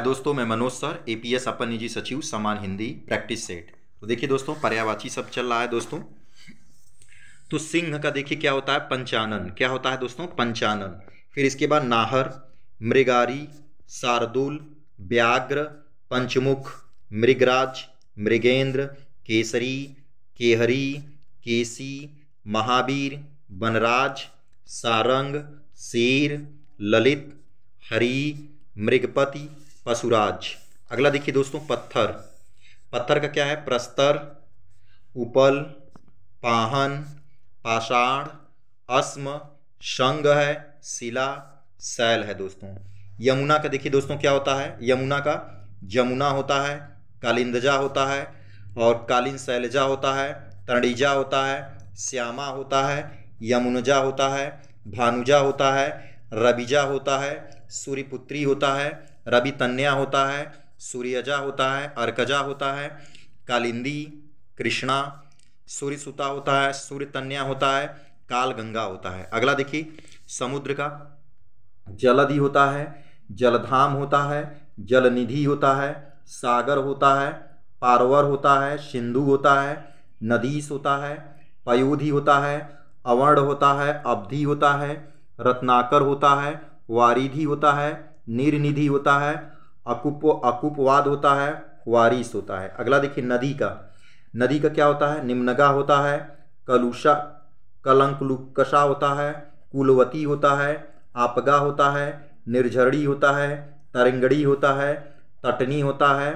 दोस्तों मैं Manoj sir APS अपर निजी सचिव समान हिंदी प्रैक्टिस सेट तो देखिए दोस्तों पर्यावाची सब चल रहा है दोस्तों तो सिंह का देखिए क्या होता है पंचानन क्या होता है दोस्तों पंचानन फिर इसके बाद नाहर मृगारी शार्दुल व्याघ्र पंचमुख मृगराज मृगेंद्र केसरी केहरी केसी महावीर वनराज सारंग शेर ललित हरी मृगपति पशुराज अगला देखिए दोस्तों पत्थर पत्थर का क्या है प्रस्तर उपल पाहन पाषाण अस्म शंग है शिला शैल है दोस्तों यमुना का देखिए दोस्तों क्या होता है यमुना का जमुना होता है कालिंदजा होता है और कालिन शैलजा होता है तरणीजा होता है श्यामा होता है यमुनजा होता है भानुजा होता है रबीजा होता है सूर्यपुत्री होता है रवि तन्या होता है सूर्यजा होता है अर्कजा होता है कालिंदी कृष्णा सूर्य सुता होता है सूर्य तन्या होता है काल गंगा होता है अगला देखिए समुद्र का जलधि होता है जलधाम होता है जलनिधि होता है सागर होता है पारवर होता है सिंधु होता है नदीस होता है पयोधि होता है अवर्ण होता है अवधि होता है रत्नाकर होता है वारिधि होता है निर्निधि होता है अकुप अकुपवाद होता है वारिस होता है अगला देखिए नदी का नदी का क्या होता है निम्नगा होता है कलुषा कलंकलुकशा होता है कुलवती होता है आपगा होता है निर्झरड़ी होता है तरंगड़ी होता है तटनी होता है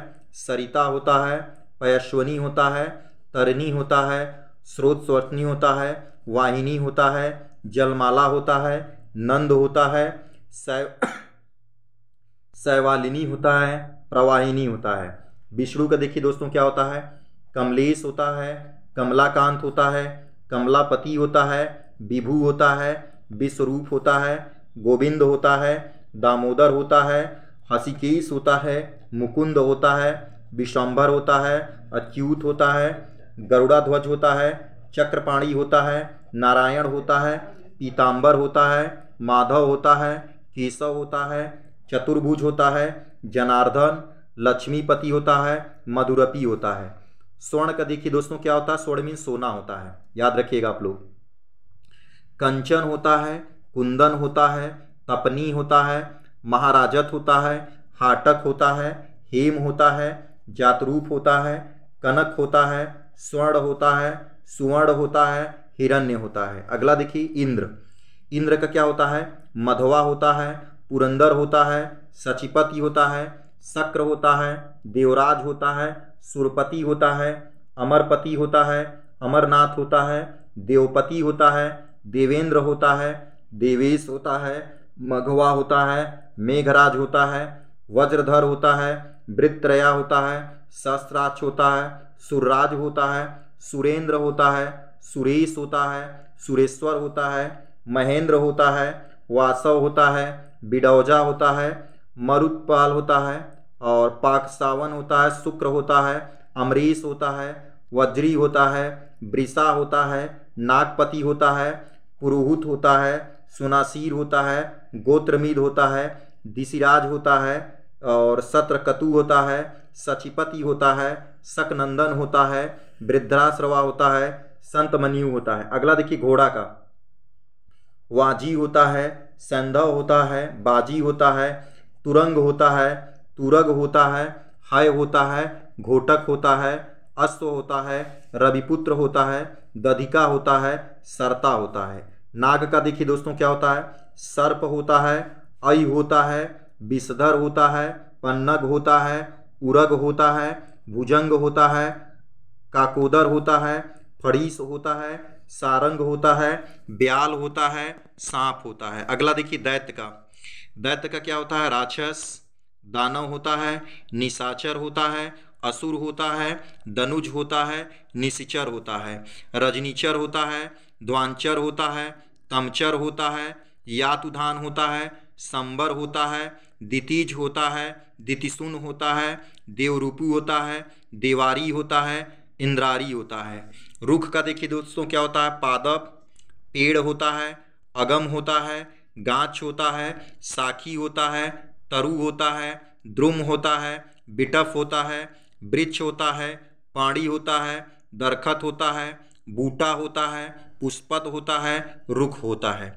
सरिता होता है पयश्वनी होता है तरनी होता है स्रोत स्वर्तनी होता है वाहिनी होता है जलमाला होता है नंद होता है सै शैवालिनी होता है प्रवाहिनी होता है विष्णु का देखिए दोस्तों क्या होता है कमलेश होता है कमलाकांत होता है कमलापति होता है विभू होता है विश्वरूप होता है गोविंद होता है दामोदर होता है हसिकेश होता है मुकुंद होता है विशंभर होता है अच्युत होता है गरुड़ा ध्वज होता है चक्रपाणी होता है नारायण होता है पीताम्बर होता है माधव होता है केशव होता है चतुर्भुज होता है जनार्दन लक्ष्मीपति होता है मधुरपी होता है स्वर्ण का देखिए दोस्तों क्या होता है स्वर्ण मीन सोना होता है याद रखिएगा आप लोग कंचन होता है कुंदन होता है तपनी होता है महाराजत होता है हाटक होता है हेम होता है जातरूप होता है कनक होता है स्वर्ण होता है सुवर्ण होता है हिरण्य होता है अगला देखिए इंद्र इंद्र का क्या होता है मधवा होता है पुरंदर होता है सचिपति होता है शक्र होता है देवराज होता है सुरपति होता है अमरपति होता है अमरनाथ होता है देवपति होता है देवेंद्र होता है देवेश होता है मघवा होता है मेघराज होता है वज्रधर होता है वृत्रया होता है शस्त्राक्ष होता है सुरराज होता है सुरेंद्र होता है सुरेश होता है सुरेश्वर होता है महेंद्र होता है वासव होता है बिडौजा होता है मरुत्पाल होता है और पाक सावन होता है शुक्र होता है अमरीश होता है वज्री होता है ब्रिसा होता है नागपति होता है पुरोहित होता है सुनासीर होता है गोत्रमीद होता है दिशिराज होता है और सत्रकतु होता है सचिपति होता है सकनंदन होता है वृद्धाश्रवा होता है मनियु होता है अगला देखिए घोड़ा का वाजी होता है संधव होता है बाजी होता है तुरंग होता है तुरग होता है हय होता है घोटक होता है अश्व होता है रविपुत्र होता है दधिका होता है सरता होता है नाग का देखिए दोस्तों क्या होता है सर्प होता है अय होता है विषधर होता है पन्नग होता है उरग होता है भुजंग होता है काकोदर होता है फड़ीस होता है सारंग होता है ब्याल होता है सांप होता है अगला देखिए दैत्य का दैत्य का क्या होता है राक्षस दानव होता है निशाचर होता है असुर होता है दनुज होता है निशिचर होता है रजनीचर होता है द्वांचर होता है तमचर होता है यातुधान होता है संबर होता है दितीज होता है दितिसुन होता है देवरूपु होता है देवारी होता है इंद्रारी होता है रुख का देखिए दोस्तों क्या होता है पादप पेड़ होता है अगम होता है गाछ होता है साखी होता है तरु होता है द्रुम होता है बिटफ होता है वृक्ष होता है पाणी होता है दरखत होता है बूटा होता है पुष्पत होता है रुख होता है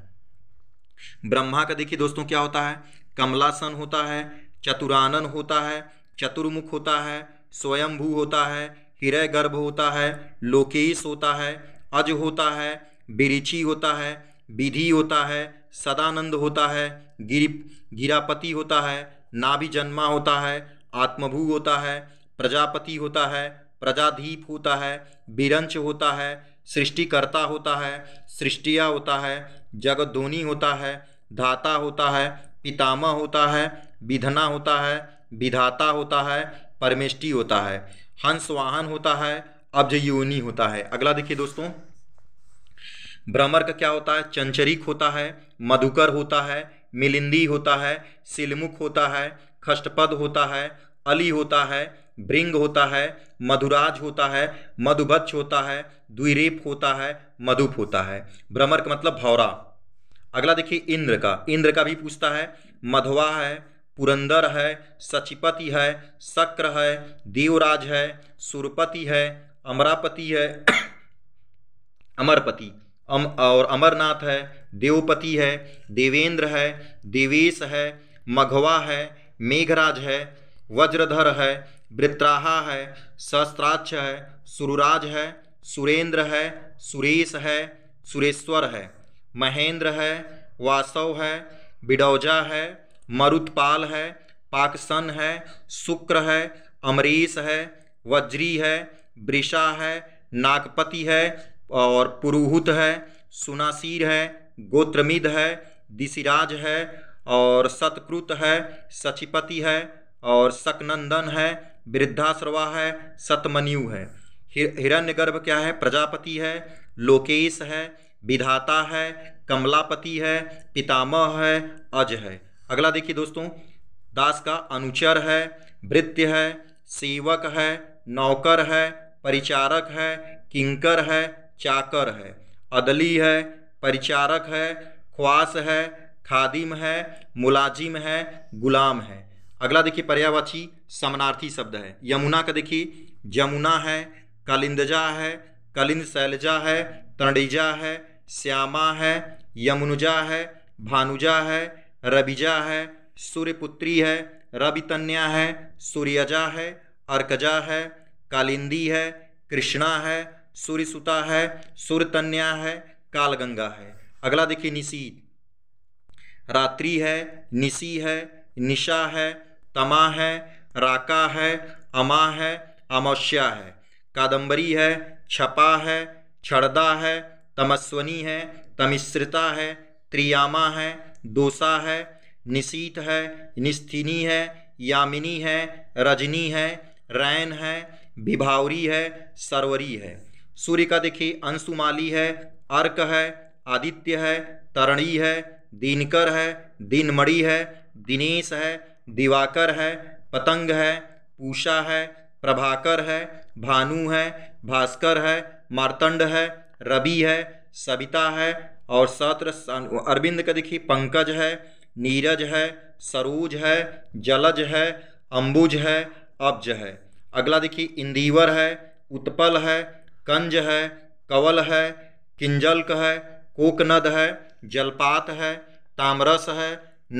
ब्रह्मा का देखिए दोस्तों क्या होता है कमलासन होता है चतुरानन होता है चतुर्मुख होता है स्वयंभू होता है हिरय गर्भ होता है लोकेश होता है अज होता है बिरिचि होता है विधि होता है सदानंद होता है गिरि गिरापति होता है नाभि जन्मा होता है आत्मभू होता है प्रजापति होता है प्रजाधीप होता है बिरंच होता है सृष्टिकर्ता होता है सृष्टिया होता है जगधोनी होता है धाता होता है पितामह होता है विधना होता है विधाता होता है परमेष्टि होता है हंस वाहन होता है अब्जयोनी होता है अगला देखिए दोस्तों भ्रमर का क्या होता है चंचरिक होता है मधुकर होता है मिलिंदी होता है सिलमुख होता है खष्टपद होता है अली होता है भृंग होता है मधुराज होता है मधुभच्छ होता है द्विरेप होता है मधुप होता है भ्रमर का मतलब भौरा अगला देखिए इंद्र का इंद्र का भी पूछता है मधवा है पुरंदर है सचिपति है शक्र है देवराज है सुरपति है अमरापति है अमरपति अम और अमरनाथ है देवपति है देवेंद्र है देवेश है मघवा है मेघराज है वज्रधर है वृत्राहा है सहस्त्राक्ष है सुरराज है सुरेंद्र है सुरेश है सुरेश्वर है महेंद्र है वासव है बिडौजा है मरुत्पाल है पाकसन है शुक्र है अमरीश है वज्री है वृषा है नागपति है और पुरुहूत है सुनासीर है गोत्रमिद है दिशिराज है और सतकृत है सचिपति है और सकनंदन है वृद्धाश्रवा है सतमन्यु है हिरण्यगर्भ क्या है प्रजापति है लोकेश है विधाता है कमलापति है पितामह है अज है अगला देखिए दोस्तों दास का अनुचर है वृत्य है सेवक है नौकर है परिचारक है किंकर है चाकर है अदली है परिचारक है ख्वास है खादिम है मुलाजिम है गुलाम है अगला देखिए पर्यावाची समानार्थी शब्द है यमुना का देखिए जमुना है कलिंदजा है कलिंद शैलजा है तरणीजा है श्यामा है यमुनुजा है भानुजा है रबिजा है सूर्यपुत्री है रवितन्या है सूर्यजा है अर्कजा है कालिंदी है कृष्णा है सूर्यसुता है सूर्यतन्या है कालगंगा है अगला देखिए निशी रात्रि है निशी है निशा है तमा है राका है अमा है अमावस्या है कादम्बरी है छपा है छड़दा है तमस्वनी है तमिश्रिता है त्रियामा है दोसा है निशीत है निस्थिनी है यामिनी है रजनी है रैन है विभावरी है सरवरी है सूर्य का देखिए अंशुमाली है अर्क है आदित्य है तरणी है दिनकर है दिनमणि है दिनेश है दिवाकर है पतंग है पूषा है प्रभाकर है भानु है भास्कर है मार्तंड है रवि है सविता है और सत्र अरविंद का देखिए पंकज है नीरज है सरूज है जलज है अंबुज है अब्ज है अगला देखिए इंदीवर है उत्पल है कंज है कवल है किंजल्क है कोकनद है जलपात है तामरस है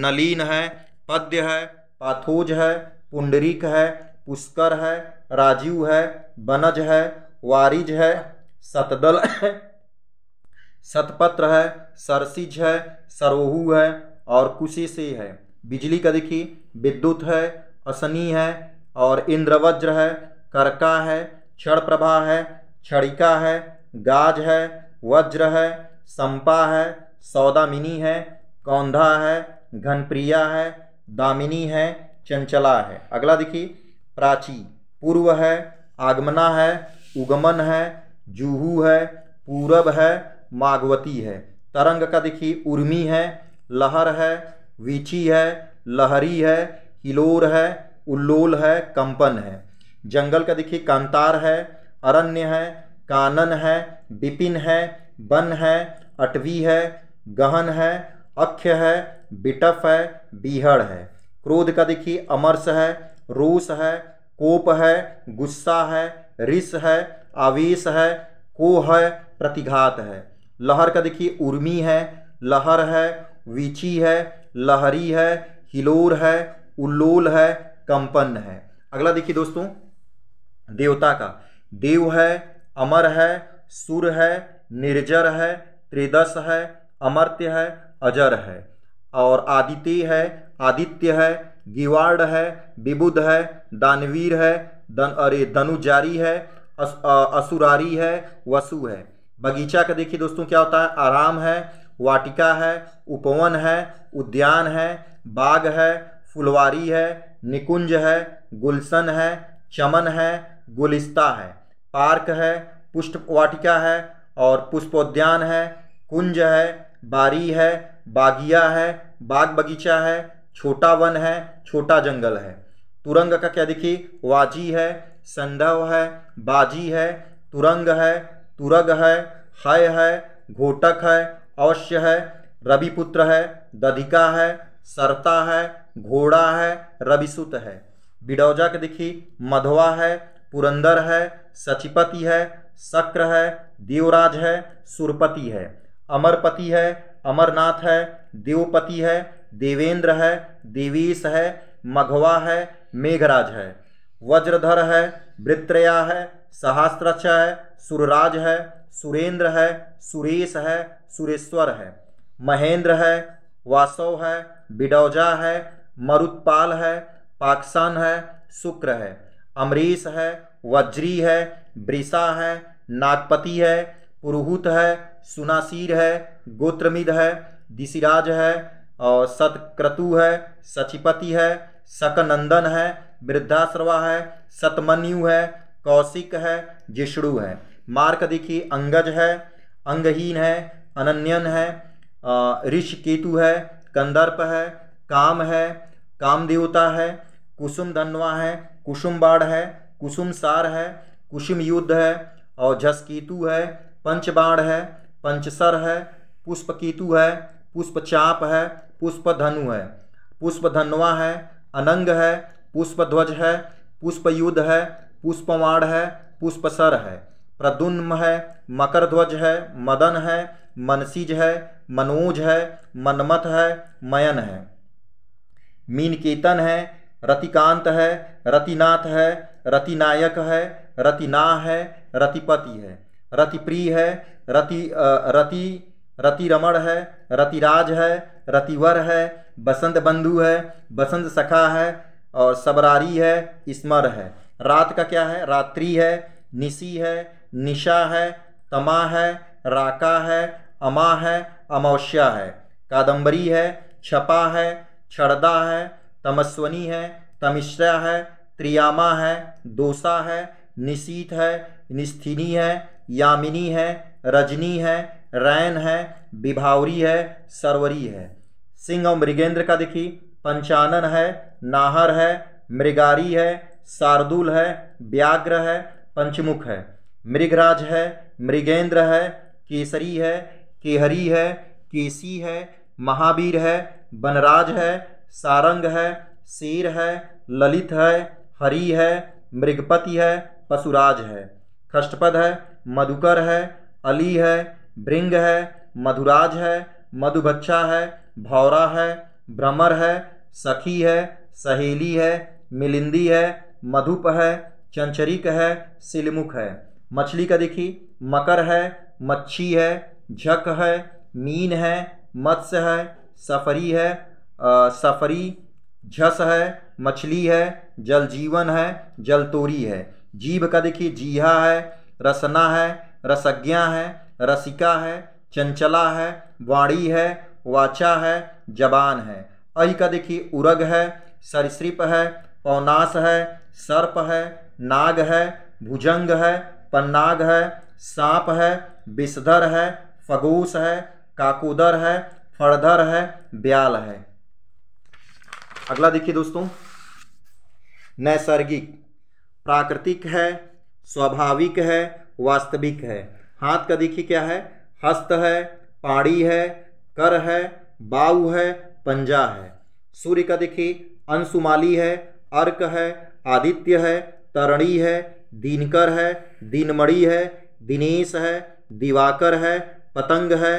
नलीन है पद्य है पाथोज है पुंडरीक है पुष्कर है राजीव है बनज है वारिज है सतदल है सतपत्र है सरसिज है सरोहू है और से है बिजली का देखिए विद्युत है असनी है और इंद्रवज्र है करका है क्षण प्रभा है छड़िका है गाज है वज्र है संपा है सौदामिनी है कौंधा है घनप्रिया है दामिनी है चंचला है अगला देखिए प्राची पूर्व है आगमना है उगमन है जूहू है पूरब है मागवती है तरंग का देखिए उर्मी है लहर है वीची है लहरी है हिलोर है उल्लोल है कंपन है जंगल का देखिए कांतार है अरण्य है कानन है विपिन है वन है अटवी है गहन है अक्ष है बिटफ है बीहड़ है क्रोध का देखिए अमरस है रोस है कोप है गुस्सा है रिस है आवेश है को है प्रतिघात है लहर का देखिए उर्मी है लहर है वीची है लहरी है हिलोर है उल्लोल है कंपन है अगला देखिए दोस्तों देवता का देव है अमर है सुर है निर्जर है त्रिदश है अमर्त्य है अजर है और आदित्य है आदित्य है गिवाड़ है विबुध है दानवीर है दन अरे धनुजारी है अस, आ, असुरारी है वसु है बगीचा का देखिए दोस्तों क्या होता है आराम है वाटिका है उपवन है उद्यान है बाग है फुलवारी है निकुंज है गुलशन है चमन है गुलिस्ता है पार्क है पुष्प वाटिका है और पुष्पोद्यान है कुंज है बारी है बागिया है बाग बगीचा है छोटा वन है छोटा जंगल है तुरंग का क्या देखिए वाजी है संधव है बाजी है तुरंग है तुरग है हय है घोटक है अवश्य है रविपुत्र है दधिका है सरता है घोड़ा है रविसुत है बिडौजा के देखी मधवा है पुरंदर है सचिपति है शक्र है देवराज है सुरपति है अमरपति है अमरनाथ है देवपति है देवेंद्र है देवीश है मघवा है मेघराज है वज्रधर है वृत्रया है सहस्त्रच है सुरराज है सुरेंद्र है सुरेश है सुरेश्वर है महेंद्र है वासव है बिडौजा है मरुत्पाल है पाकसान है शुक्र है अमरीश है वज्री है ब्रिसा है नागपति है पुरुहूत है सुनासीर है गोत्रमिद है दिशिराज है और सतक्रतु है सचिपति है सकनंदन है वृद्धाश्रवा है सतमन्यु है कौशिक है जिष्णु है मार्क देखिए अंगज है अंगहीन है अनन्यन है ऋषिकेतु है कंदर्प है काम है काम देवता है कुसुम धनवा है कुसुम बाढ़ है कुसुम सार है कुसुम युद्ध है और झसकेतु है पंचबाण है पंचसर है पुष्पकेतु है पुष्पचाप है पुष्पधनु है धनवा है अनंग है पुष्पध्वज है पुष्पयुद्ध है पुष्पमाण है पुष्पसर है प्रदुन्म है मकरध्वज है मदन है मनसिज है मनोज है मनमत है मयन है मीनकेतन है रतिकांत है रतिनाथ है रतिनायक है रतिना है रतिपति है रतिप्रिय है रति रति रतिरमण है रतिराज है रतिवर है बसंत बंधु है बसंत सखा है और सबरारी है स्मर है रात का क्या है रात्रि है निशी है निशा है तमा है राका है अमा है अमावस्या है कादम्बरी है छपा है छड़दा है तमस्वनी है तमिश्रा है त्रियामा है दोसा है निशीत है निस्थिनी है यामिनी है रजनी है रैन है विभावरी है सरवरी है सिंह और मृगेंद्र का देखिए पंचानन है नाहर है मृगारी है शार्दुल है व्याघ्र है पंचमुख है मृगराज है मृगेंद्र है केसरी है केहरी है केसी है महावीर है वनराज है सारंग है शेर है ललित है हरि है मृगपति है पशुराज है खष्टपद है मधुकर है अली है भृंग है मधुराज है मधुबच्छा है भौरा है भ्रमर है सखी है सहेली है मिलिंदी है मधुप है चंचरिक है सिलमुख है मछली का देखिए मकर है मच्छी है झक है मीन है मत्स्य है सफरी है आ, सफरी झस है मछली है जल जीवन है जलतोरी है जीव का देखिए जीहा है रसना है रसज्ञा है रसिका है चंचला है वाणी है वाचा है जबान है अहि का देखिए उरग है सरसृप है पौनास है सर्प है नाग है भुजंग है पन्नाग है सांप है विषधर है फगूस है काकुदर है फड़धर है ब्याल है अगला देखिए दोस्तों नैसर्गिक प्राकृतिक है स्वाभाविक है वास्तविक है हाथ का देखिए क्या है हस्त है पाड़ी है कर है बाऊ है पंजा है सूर्य का देखिए अंशुमाली है अर्क है आदित्य है तरणी है दिनकर है दिनमणि है दिनेश है दिवाकर है पतंग है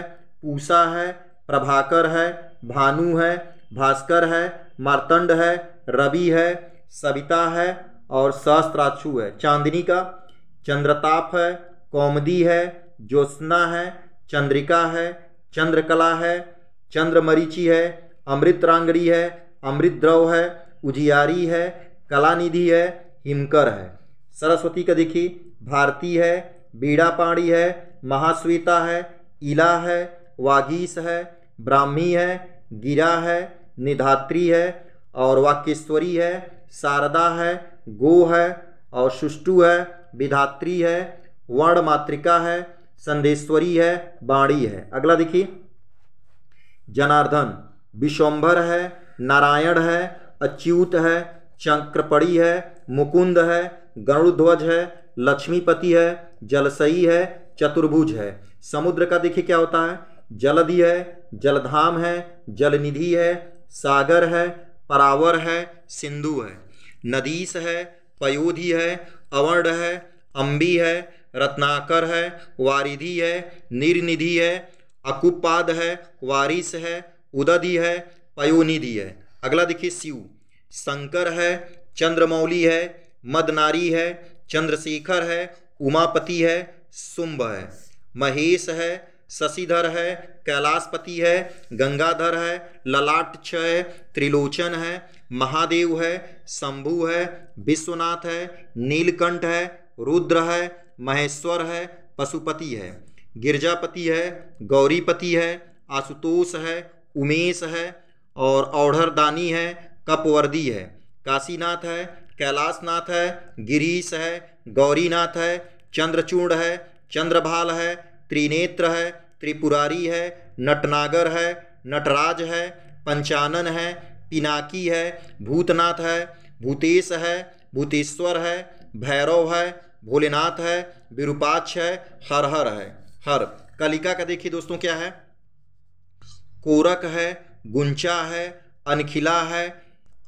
ऊषा है प्रभाकर है भानु है भास्कर है मार्तंड है रवि है सविता है और सहस्त्राक्षु है चांदनी का चंद्रताप है कौमदी है ज्योत्सना है चंद्रिका है चंद्रकला है चंद्रमरीचि है अमृतरांगड़ी है अमृत द्रव है उजियारी है कलानिधि है हिमकर है सरस्वती का देखिए भारती है बीड़ा पाणी है महाश्वेता है इला है वागीस है ब्राह्मी है गिरा है निधात्री है और वाक्यश्वरी है शारदा है गो है और सुष्टु है विधात्री है वर्ण मातृका है संदेश्वरी है बाणी है अगला देखिए जनार्दन विश्वम्भर है नारायण है अच्युत है चक्रपड़ी है मुकुंद है गणुध्वज है लक्ष्मीपति है जलसई है चतुर्भुज है समुद्र का देखिए क्या होता है जलधि है जलधाम है जलनिधि है सागर है परावर है सिंधु है नदीस है पयोधि है अवर्ण है अम्बी है रत्नाकर है वारिधि है निर्निधि है अकुपाद है वारिस है उदधि है पयोनिधि है अगला देखिए शिव शंकर है चंद्रमौली है मदनारी है चंद्रशेखर है उमापति है शुंभ है महेश है शशिधर है कैलाशपति है गंगाधर है ललाट है त्रिलोचन है महादेव है शंभु है विश्वनाथ है नीलकंठ है रुद्र है महेश्वर है पशुपति है गिरजापति है गौरीपति है आशुतोष है उमेश है और औढ़रदानी है कपवर्दी है काशीनाथ है कैलाशनाथ है गिरीश है गौरीनाथ है चंद्रचूड़ है चंद्रभाल है त्रिनेत्र है त्रिपुरारी है नटनागर है नटराज है पंचानन है पिनाकी है भूतनाथ है भूतेश है भूतेश्वर है भैरव है भोलेनाथ है विरूपाक्ष है हर हर है हर कलिका का देखिए दोस्तों क्या है कोरक है गुंचा है अनखिला है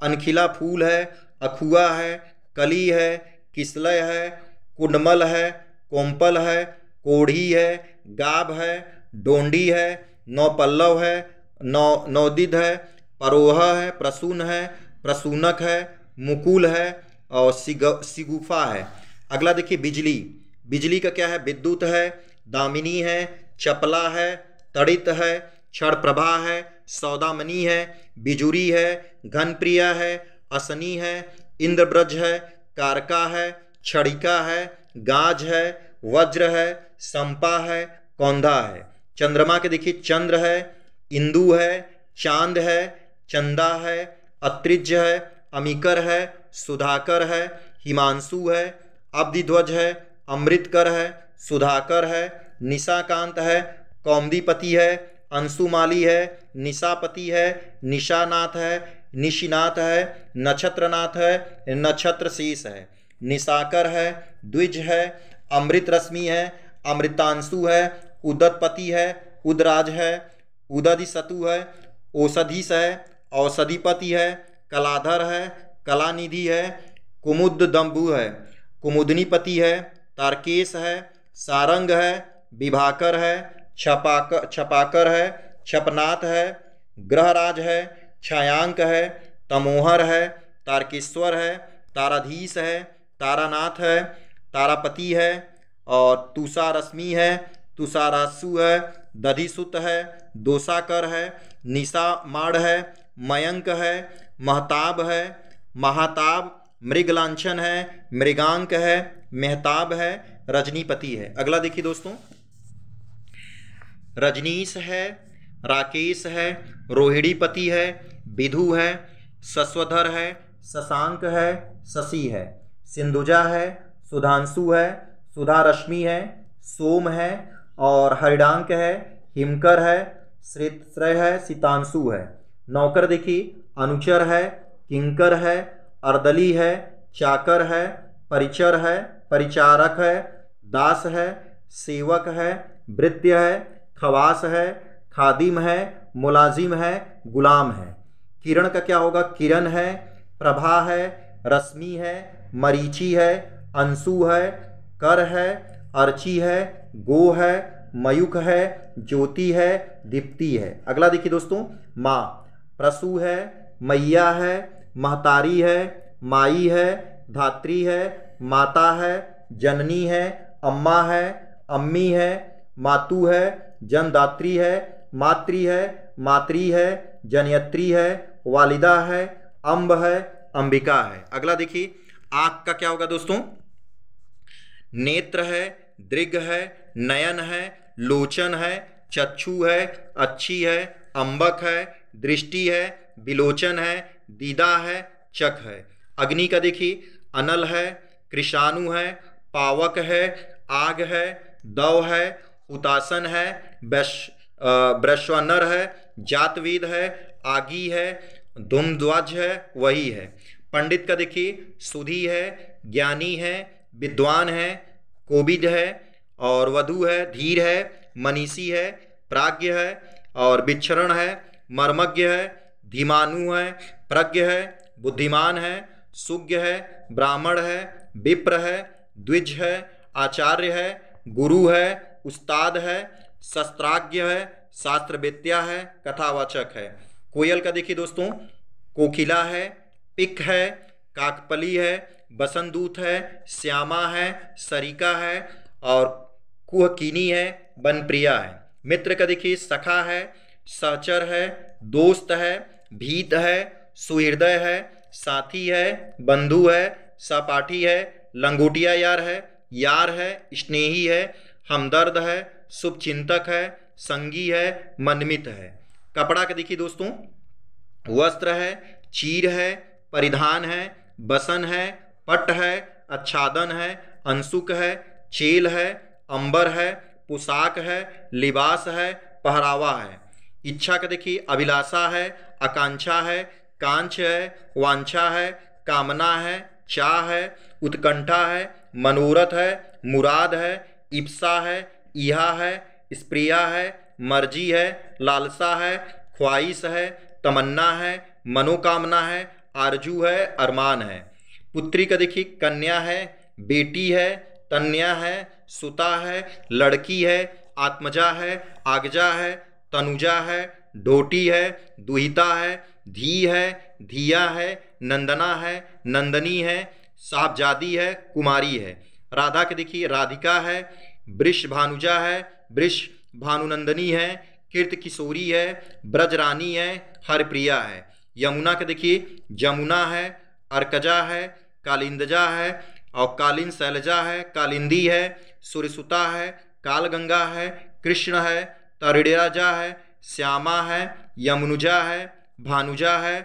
अनखिला फूल है अखुआ है कली है किसलय है कुंडमल है कोम्पल है कोढ़ी है गाब है डोंडी है नौपल्लव है नौ नौदिद है परोहा है प्रसून है प्रसूनक है मुकुल है और सिग सिगुफा है अगला देखिए बिजली बिजली का क्या है विद्युत है दामिनी है चपला है तड़ित है क्षण प्रभा है सौदामनी है बिजुरी है घनप्रिया है असनी है इंद्रब्रज है कारका है छड़िका है गाज है वज्र है संपा है कौंधा है चंद्रमा के देखिए चंद्र है इंदु है चांद है चंदा है अत्रिज है अमिकर है सुधाकर है हिमांशु है अब्धिध्वज है अमृतकर है सुधाकर है निशाकांत है कौमदीपति है अंशुमाली है निशापति है निशानाथ है निशिनाथ है नक्षत्रनाथ है नक्षत्रशीष है निशाकर है द्विज है अमृत रश्मि है अमृतांशु है उदतपति है उदराज है उदधिशतु है औषधीश है औषधिपति है कलाधर है कलानिधि है कुमुद दम्बु है कुमुदनीपति है तारकेश है सारंग है विभाकर है छपाक छपाकर है छपनाथ है ग्रहराज है छायांक है तमोहर है तारकेश्वर है ताराधीश है तारानाथ है तारापति है और तुषा रश्मि है तुषारासु है दधिसुत है दोसाकर है निशा माड़ है मयंक है महताब है महाताब मृगलांछन है मृगांक है मेहताब है रजनीपति है अगला देखिए दोस्तों रजनीश है राकेश है रोहिणीपति है विधु है सस्वधर है शशांक है शशि है सिंधुजा है सुधांशु है सुधा रश्मि है सोम है और हरिडांक है हिमकर है श्रेत्रय है सितांशु है नौकर देखिए अनुचर है किंकर है अर्दली है चाकर है परिचर है परिचारक है दास है सेवक है वृत्य है खवास है खादिम है मुलाजिम है गुलाम है किरण का क्या होगा किरण है प्रभा है रश्मि है मरीची है अंशु है कर है अर्ची है गो है मयुक है ज्योति है दीप्ति है अगला देखिए दोस्तों माँ प्रसू है मैया है महतारी है माई है धात्री है माता है जननी है अम्मा है अम्मी है मातू है जनदात्री है मातृ है मातृ है जनयत्री है वालिदा है अम्ब है अंबिका है अगला देखिए आग का क्या होगा दोस्तों नेत्र है दृग है नयन है लोचन है चक्षु है अच्छी है अंबक है दृष्टि है विलोचन है दीदा है चक है अग्नि का देखिए अनल है कृषाणु है पावक है आग है दव है उतासन है ब्रश ब्रश्वानर है जातविद है आगी है धूमध्वज है वही है पंडित का देखिए सुधी है ज्ञानी है विद्वान है कोविद है और वधु है धीर है मनीषी है प्राज्ञ है और विच्छरण है मर्मज्ञ है धीमानु है प्रज्ञ है बुद्धिमान है सुज्ञ है ब्राह्मण है विप्र है द्विज है आचार्य है गुरु है उस्ताद है शस्त्राज्ञ है शास्त्रवेत्या है कथावाचक है कोयल का देखिए दोस्तों कोकिला है पिक है काकपली है बसंदूत है श्यामा है सरिका है और कुहकिनी है बनप्रिया है मित्र का देखिए सखा है सहचर है दोस्त है भीत है सुहृदय है साथी है बंधु है सपाठी है लंगोटिया यार है यार है स्नेही है हमदर्द है शुभचिंतक है संगी है मनमित है कपड़ा का देखिए दोस्तों वस्त्र है चीर है परिधान है बसन है पट है अच्छादन है अंशुक है चेल है अंबर है पोशाक है लिबास है पहरावा है इच्छा का देखिए अभिलाषा है आकांक्षा है कांच है वांछा है कामना है चाह है उत्कंठा है मनोरथ है मुराद है इप्सा है इहा है स्प्रिया है मर्जी है लालसा है ख्वाहिश है तमन्ना है मनोकामना है आरजू है अरमान है पुत्री का देखिए कन्या है बेटी है तन्या है सुता है लड़की है आत्मजा है आगजा है तनुजा है ढोटी है दुहिता है धी है धिया है नंदना है नंदनी है साहबजादी है कुमारी है राधा के देखिए राधिका है वृष भानुजा है वृष भानुनंदनी है कीर्त किशोरी है ब्रज रानी है हरप्रिया है यमुना के देखिए जमुना है अर्कजा है कालिंदजा है और कालिन शैलजा है कालिंदी है सूर्यसुता है कालगंगा है कृष्ण है तरिराजा है श्यामा है यमुनुजा है भानुजा है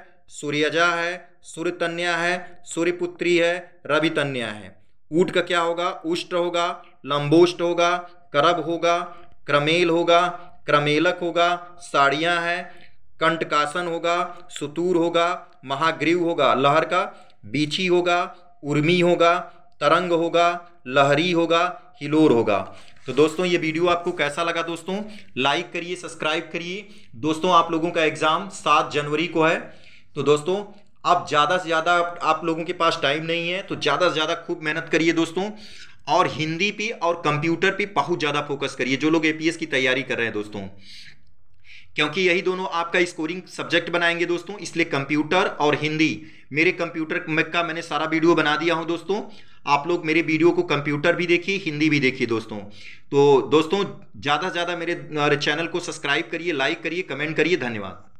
सूर्यजा है सूर्यतन्या है सूर्यपुत्री है रवितन्या है ऊट का क्या होगा उष्ट होगा लंबोष्ट होगा करब होगा क्रमेल होगा क्रमेलक होगा साड़ियाँ हैं कंटकासन होगा सुतूर होगा महाग्रीव होगा लहर का बीछी होगा उर्मी होगा तरंग होगा लहरी होगा हिलोर होगा तो दोस्तों ये वीडियो आपको कैसा लगा दोस्तों लाइक करिए सब्सक्राइब करिए दोस्तों आप लोगों का एग्ज़ाम सात जनवरी को है तो दोस्तों अब ज़्यादा से ज़्यादा आप लोगों के पास टाइम नहीं है तो ज़्यादा से ज़्यादा खूब मेहनत करिए दोस्तों और हिंदी पे और कंप्यूटर पे बहुत ज़्यादा फोकस करिए जो लोग एपीएस की तैयारी कर रहे हैं दोस्तों क्योंकि यही दोनों आपका स्कोरिंग सब्जेक्ट बनाएंगे दोस्तों इसलिए कंप्यूटर और हिंदी मेरे कंप्यूटर का मैंने सारा वीडियो बना दिया हूँ दोस्तों आप लोग मेरे वीडियो को कंप्यूटर भी देखिए हिंदी भी देखिए दोस्तों तो दोस्तों ज़्यादा से ज़्यादा मेरे चैनल को सब्सक्राइब करिए लाइक करिए कमेंट करिए धन्यवाद